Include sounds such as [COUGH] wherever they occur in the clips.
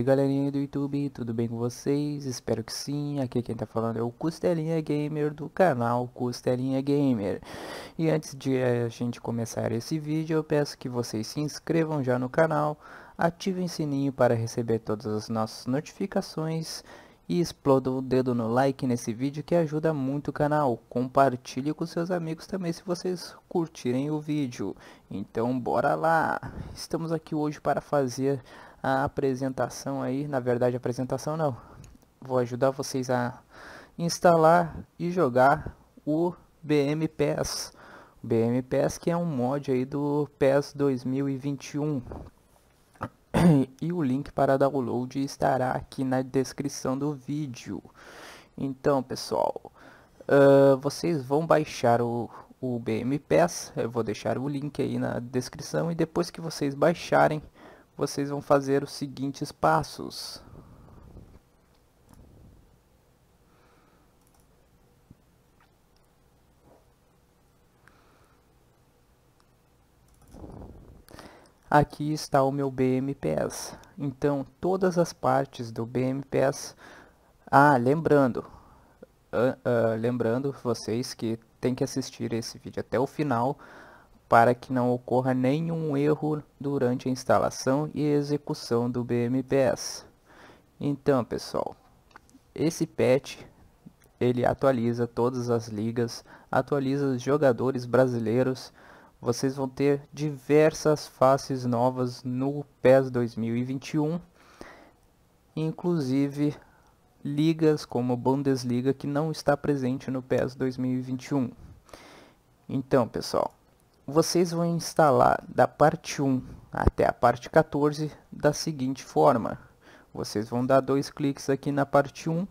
aí galerinha do YouTube, tudo bem com vocês? Espero que sim, aqui quem tá falando é o Costelinha Gamer do canal Costelinha Gamer E antes de eh, a gente começar esse vídeo, eu peço que vocês se inscrevam já no canal Ativem o sininho para receber todas as nossas notificações E explodam o dedo no like nesse vídeo que ajuda muito o canal Compartilhe com seus amigos também se vocês curtirem o vídeo Então bora lá! Estamos aqui hoje para fazer a apresentação aí, na verdade apresentação não, vou ajudar vocês a instalar e jogar o BM PES, o BM PES que é um mod aí do PES 2021 e o link para download estará aqui na descrição do vídeo. Então pessoal, uh, vocês vão baixar o, o BM PES, eu vou deixar o link aí na descrição e depois que vocês baixarem vocês vão fazer os seguintes passos. Aqui está o meu BMPS. Então, todas as partes do BMPS... Ah, lembrando, uh, uh, lembrando vocês que tem que assistir esse vídeo até o final, para que não ocorra nenhum erro durante a instalação e execução do BMPS. Então pessoal, esse patch ele atualiza todas as ligas, atualiza os jogadores brasileiros, vocês vão ter diversas faces novas no PES 2021, inclusive ligas como Bundesliga que não está presente no PES 2021. Então pessoal, vocês vão instalar da parte 1 até a parte 14 da seguinte forma. Vocês vão dar dois cliques aqui na parte 1.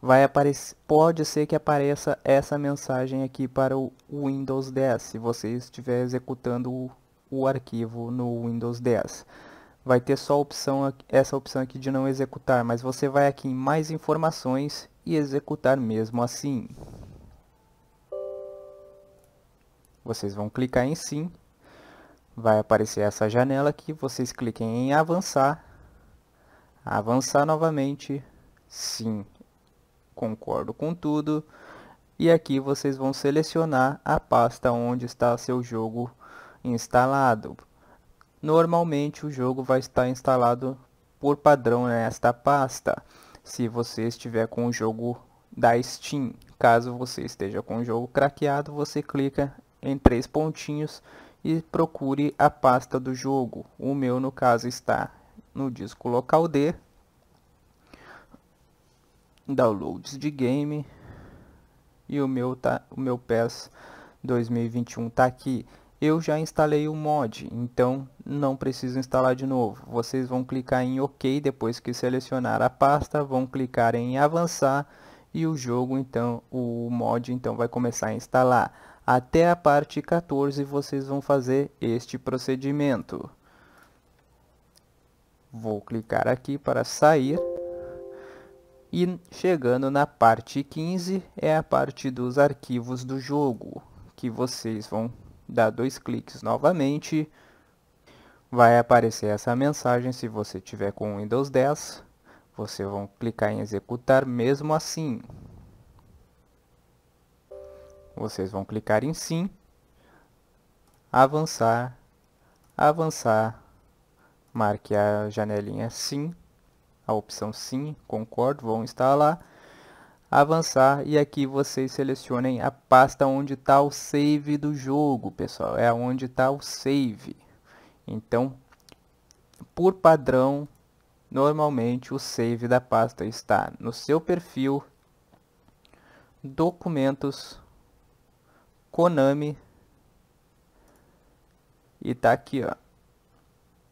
Vai aparecer, pode ser que apareça essa mensagem aqui para o Windows 10, se você estiver executando o, o arquivo no Windows 10. Vai ter só opção, essa opção aqui de não executar, mas você vai aqui em mais informações e executar mesmo assim. Vocês vão clicar em sim. Vai aparecer essa janela aqui. Vocês cliquem em avançar. Avançar novamente. Sim, concordo com tudo. E aqui vocês vão selecionar a pasta onde está seu jogo instalado. Normalmente o jogo vai estar instalado por padrão nesta pasta, se você estiver com o jogo da Steam. Caso você esteja com o jogo craqueado, você clica em três pontinhos e procure a pasta do jogo. O meu, no caso, está no disco local D, downloads de game, e o meu, tá, o meu PES 2021 está aqui. Eu já instalei o mod, então não preciso instalar de novo. Vocês vão clicar em OK depois que selecionar a pasta, vão clicar em avançar e o jogo então, o mod então vai começar a instalar. Até a parte 14 vocês vão fazer este procedimento. Vou clicar aqui para sair. E chegando na parte 15 é a parte dos arquivos do jogo, que vocês vão dar dois cliques novamente. Vai aparecer essa mensagem se você tiver com Windows 10. Você vão clicar em executar mesmo assim vocês vão clicar em sim, avançar, avançar, marque a janelinha sim, a opção sim, concordo, vão instalar, avançar e aqui vocês selecionem a pasta onde está o save do jogo, pessoal, é onde está o save. Então, por padrão, normalmente o save da pasta está no seu perfil, documentos, Konami. E tá aqui, ó.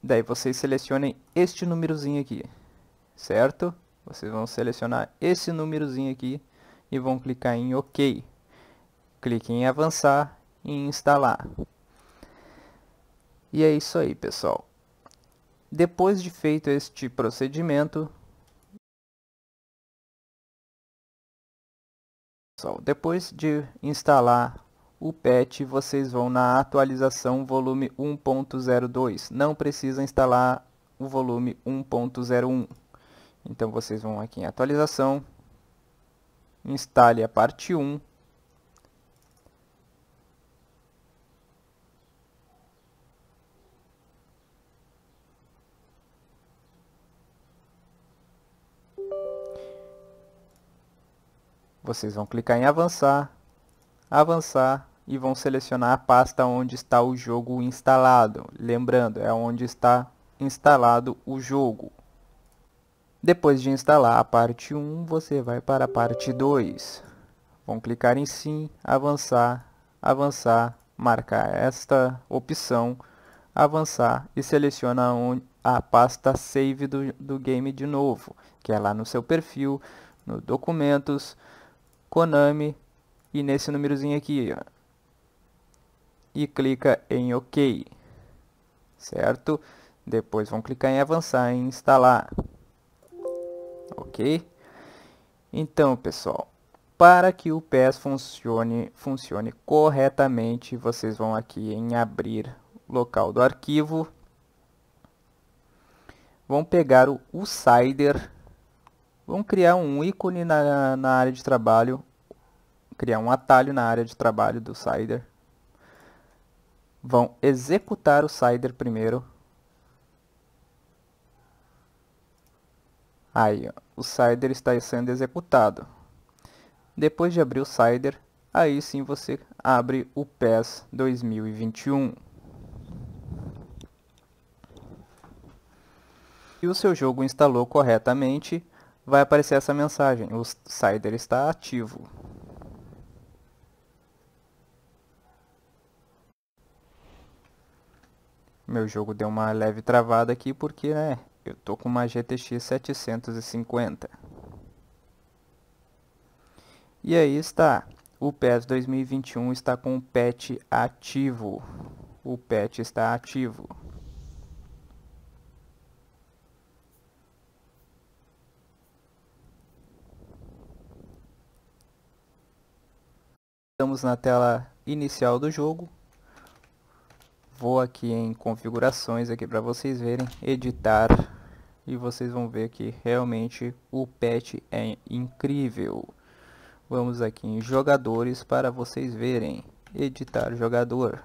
Daí vocês selecionem este númerozinho aqui, certo? Vocês vão selecionar esse númerozinho aqui e vão clicar em OK. Clique em avançar e instalar. E é isso aí, pessoal. Depois de feito este procedimento, depois de instalar o patch, vocês vão na atualização volume 1.02. Não precisa instalar o volume 1.01. Então vocês vão aqui em atualização, instale a parte 1. Vocês vão clicar em avançar, avançar e vão selecionar a pasta onde está o jogo instalado. Lembrando, é onde está instalado o jogo. Depois de instalar a parte 1, você vai para a parte 2. Vão clicar em sim, avançar, avançar, marcar esta opção, avançar e seleciona a pasta save do, do game de novo, que é lá no seu perfil, no documentos, Konami, e nesse númerozinho aqui, ó, e clica em OK, certo? Depois vão clicar em avançar e instalar, ok? Então, pessoal, para que o PES funcione, funcione corretamente, vocês vão aqui em abrir local do arquivo, vão pegar o, o Cider, vão criar um ícone na, na área de trabalho, criar um atalho na área de trabalho do Cider. Vão executar o Cider primeiro. Aí, o Cider está sendo executado. Depois de abrir o Cider, aí sim você abre o PES 2021. E o seu jogo instalou corretamente, vai aparecer essa mensagem, o Cider está ativo. Meu jogo deu uma leve travada aqui porque, né, eu tô com uma GTX 750. E aí está, o PES 2021 está com o patch ativo. O patch está ativo. Estamos na tela inicial do jogo, vou aqui em configurações aqui para vocês verem, editar e vocês vão ver que realmente o patch é incrível. Vamos aqui em jogadores para vocês verem, editar jogador.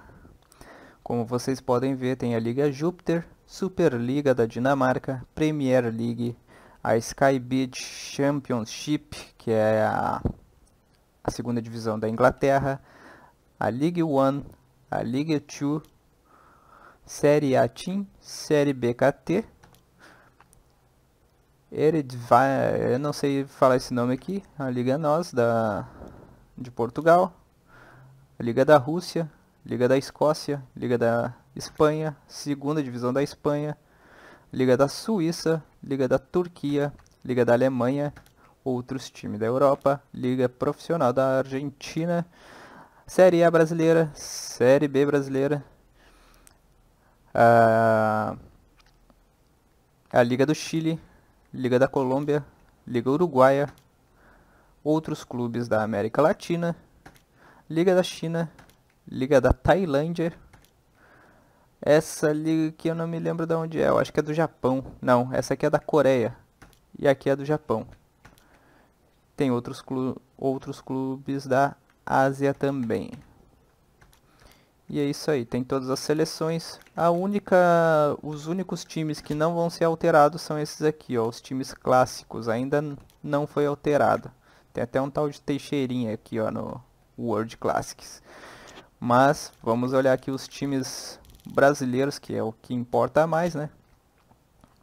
Como vocês podem ver tem a Liga Júpiter, Superliga da Dinamarca, Premier League, a Sky Beach Championship, que é a, a segunda divisão da Inglaterra, a League One, a League Two Série A Team, Série B KT, Eredivai, eu não sei falar esse nome aqui, a Liga Nós da, de Portugal, a Liga da Rússia, Liga da Escócia, Liga da Espanha, Segunda Divisão da Espanha, Liga da Suíça, Liga da Turquia, Liga da Alemanha, outros times da Europa, Liga Profissional da Argentina, Série A brasileira, Série B brasileira, ah, a, Liga do Chile, Liga da Colômbia, Liga Uruguaia, outros clubes da América Latina, Liga da China, Liga da Tailândia. Essa liga que eu não me lembro de onde é, eu acho que é do Japão. Não, essa aqui é da Coreia. E aqui é do Japão. Tem outros, clu outros clubes da Ásia também. E é isso aí, tem todas as seleções. A única, os únicos times que não vão ser alterados são esses aqui, ó, os times clássicos. Ainda não foi alterado. Tem até um tal de Teixeirinha aqui, ó, no World Classics. Mas vamos olhar aqui os times brasileiros, que é o que importa mais, né?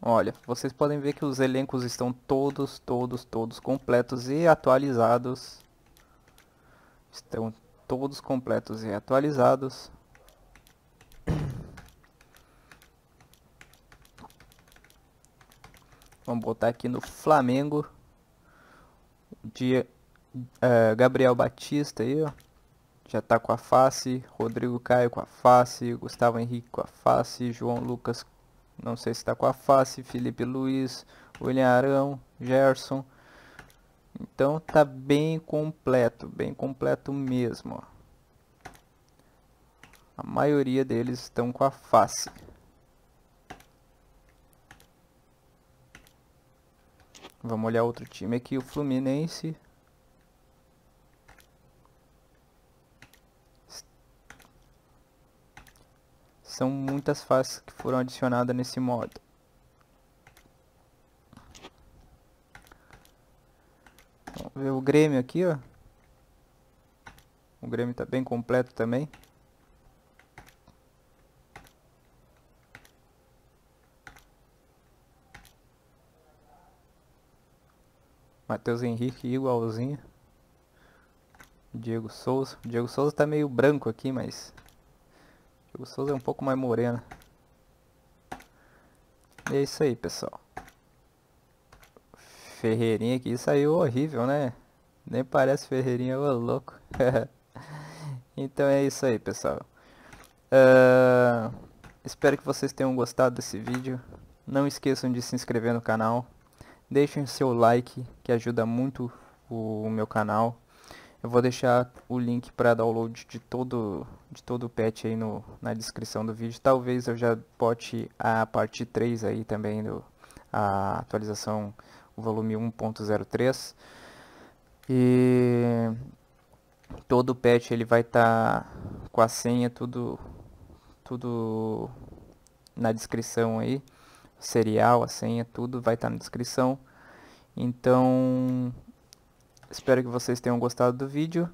Olha, vocês podem ver que os elencos estão todos, todos, todos completos e atualizados. Estão todos completos e atualizados. Vamos botar aqui no Flamengo. De uh, Gabriel Batista aí, ó. Já tá com a face. Rodrigo Caio com a face. Gustavo Henrique com a face. João Lucas, não sei se tá com a face. Felipe Luiz. William Arão. Gerson. Então tá bem completo. Bem completo mesmo, ó. A maioria deles estão com a face. Vamos olhar outro time aqui, o Fluminense. São muitas faces que foram adicionadas nesse modo. Vamos ver o Grêmio aqui, ó. O Grêmio tá bem completo também. Matheus Henrique igualzinho. Diego Souza. Diego Souza tá meio branco aqui, mas... Diego Souza é um pouco mais moreno. E é isso aí, pessoal. Ferreirinha aqui saiu horrível, né? Nem parece Ferreirinha, ô louco. [LAUGHS] então é isso aí, pessoal. Uh, espero que vocês tenham gostado desse vídeo. Não esqueçam de se inscrever no canal deixem seu like que ajuda muito o meu canal. Eu vou deixar o link para download de todo de todo o patch aí no, na descrição do vídeo. Talvez eu já bote a parte 3 aí também do a atualização o volume 1.03. E todo o patch ele vai estar tá com a senha tudo tudo na descrição aí serial, a senha, tudo vai estar tá na descrição. Então, espero que vocês tenham gostado do vídeo.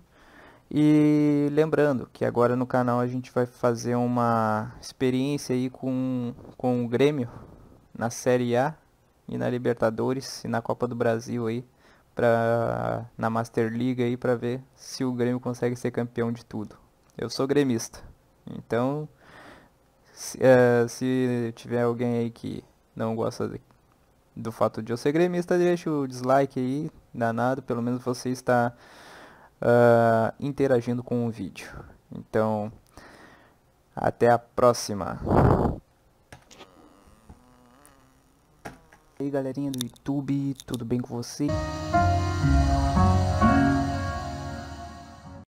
E lembrando que agora no canal a gente vai fazer uma experiência aí com, com o Grêmio na Série A e na Libertadores e na Copa do Brasil aí pra, na Master League aí para ver se o Grêmio consegue ser campeão de tudo. Eu sou gremista, então se, uh, se tiver alguém aí que não gosta de, do fato de eu ser gremista, deixa o dislike aí, danado, pelo menos você está uh, interagindo com o vídeo. Então, até a próxima. E aí galerinha do YouTube, tudo bem com vocês?